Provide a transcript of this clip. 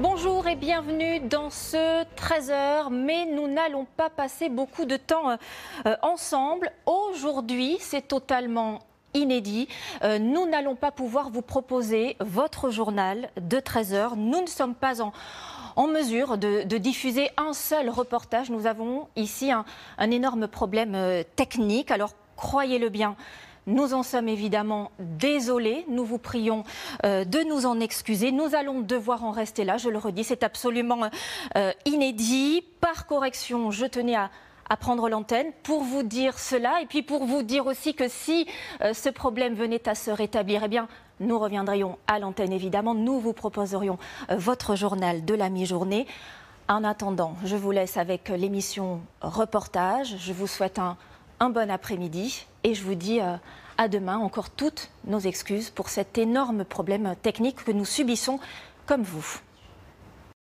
Bonjour et bienvenue dans ce 13h, mais nous n'allons pas passer beaucoup de temps euh, ensemble. Aujourd'hui, c'est totalement inédit. Euh, nous n'allons pas pouvoir vous proposer votre journal de 13h. Nous ne sommes pas en, mesure de, diffuser un seul reportage. Nous avons ici un, énorme problème euh, technique. Alors croyez-le bien, nous en sommes évidemment désolés. Nous vous prions euh, de nous en excuser. Nous allons devoir en rester là, je le redis. C'est absolument euh, inédit. Par correction, je tenais à prendre l'antenne pour vous dire cela et puis pour vous dire aussi que si euh, ce problème venait à se rétablir, eh bien, nous reviendrions à l'antenne évidemment. Nous vous proposerions votre journal de la mi-journée. En attendant, je vous laisse avec l'émission Reportage. Je vous souhaite un un bon après-midi et je vous dis euh, à demain encore toutes nos excuses pour cet énorme problème technique que nous subissons comme vous.